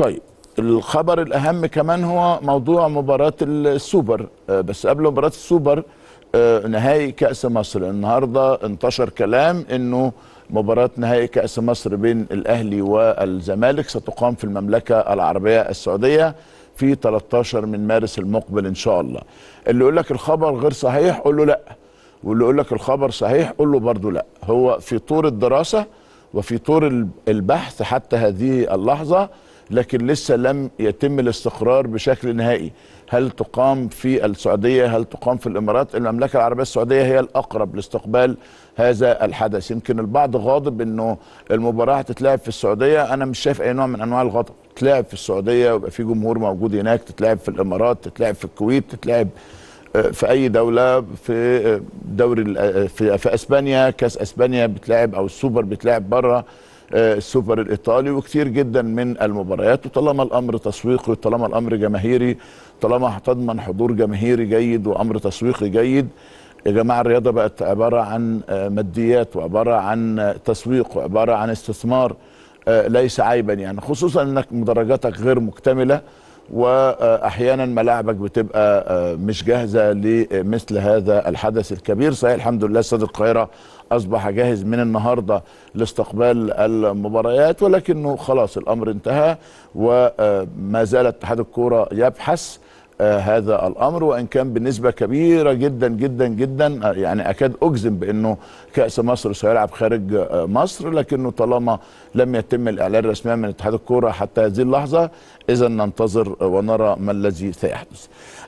طيب الخبر الاهم كمان هو موضوع مباراه السوبر آه، بس قبل مباراه السوبر آه، نهائي كاس مصر النهارده انتشر كلام انه مباراه نهائي كاس مصر بين الاهلي والزمالك ستقام في المملكه العربيه السعوديه في 13 من مارس المقبل ان شاء الله اللي يقول لك الخبر غير صحيح قول له لا واللي يقول لك الخبر صحيح قول له برضه لا هو في طور الدراسه وفي طور البحث حتى هذه اللحظه لكن لسه لم يتم الاستقرار بشكل نهائي هل تقام في السعودية هل تقام في الإمارات المملكة العربية السعودية هي الأقرب لاستقبال هذا الحدث يمكن البعض غاضب أنه المباراة هتتلعب في السعودية أنا مش شايف أي نوع من أنواع الغضب تتلعب في السعودية ويبقى في جمهور موجود هناك تتلعب في الإمارات تتلعب في الكويت تتلعب آه، في اي دوله في آه، دوري آه، في, في اسبانيا كاس اسبانيا بتلعب او السوبر بتلعب بره آه، السوبر الايطالي وكثير جدا من المباريات وطالما الامر تسويقي وطالما الامر جماهيري طالما هتضمن حضور جماهيري جيد وامر تسويقي جيد يا جماعه الرياضه بقت عباره عن آه، ماديات وعباره عن آه، تسويق وعباره عن استثمار ليس عيبا يعني خصوصا انك مدرجاتك غير مكتمله واحيانا ملاعبك بتبقى آه، مش جاهزه لمثل هذا الحدث الكبير صحيح الحمد لله استاد القاهره اصبح جاهز من النهارده لاستقبال المباريات ولكنه خلاص الامر انتهى وما زال اتحاد الكوره يبحث هذا الامر وان كان بنسبه كبيره جدا جدا جدا يعني اكاد اجزم بانه كاس مصر سيلعب خارج مصر لكنه طالما لم يتم الاعلان رسميا من اتحاد الكوره حتى هذه اللحظه اذا ننتظر ونرى ما الذي سيحدث